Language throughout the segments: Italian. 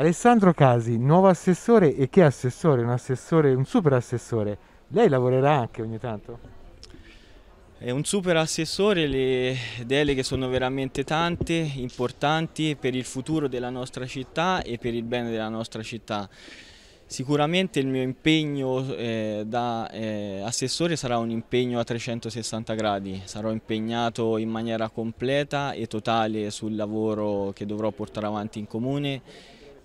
Alessandro Casi, nuovo assessore e che assessore? Un assessore, un super assessore. Lei lavorerà anche ogni tanto? È un super assessore, le deleghe sono veramente tante, importanti per il futuro della nostra città e per il bene della nostra città. Sicuramente il mio impegno eh, da eh, assessore sarà un impegno a 360 gradi, sarò impegnato in maniera completa e totale sul lavoro che dovrò portare avanti in comune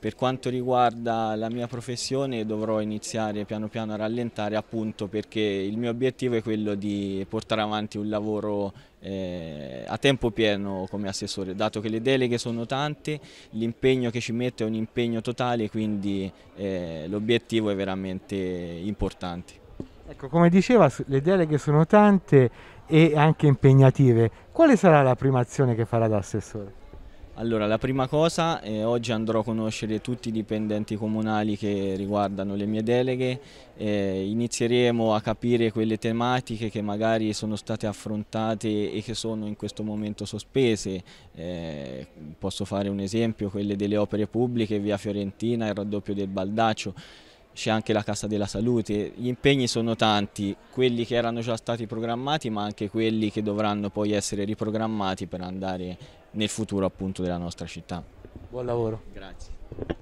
per quanto riguarda la mia professione dovrò iniziare piano piano a rallentare appunto perché il mio obiettivo è quello di portare avanti un lavoro eh, a tempo pieno come assessore, dato che le deleghe sono tante, l'impegno che ci metto è un impegno totale, quindi eh, l'obiettivo è veramente importante. Ecco, come diceva, le deleghe sono tante e anche impegnative. Quale sarà la prima azione che farà da assessore? Allora, la prima cosa, eh, oggi andrò a conoscere tutti i dipendenti comunali che riguardano le mie deleghe, eh, inizieremo a capire quelle tematiche che magari sono state affrontate e che sono in questo momento sospese, eh, posso fare un esempio, quelle delle opere pubbliche, via Fiorentina, il raddoppio del Baldaccio, c'è anche la Casa della Salute, gli impegni sono tanti, quelli che erano già stati programmati ma anche quelli che dovranno poi essere riprogrammati per andare nel futuro appunto della nostra città. Buon lavoro. Grazie.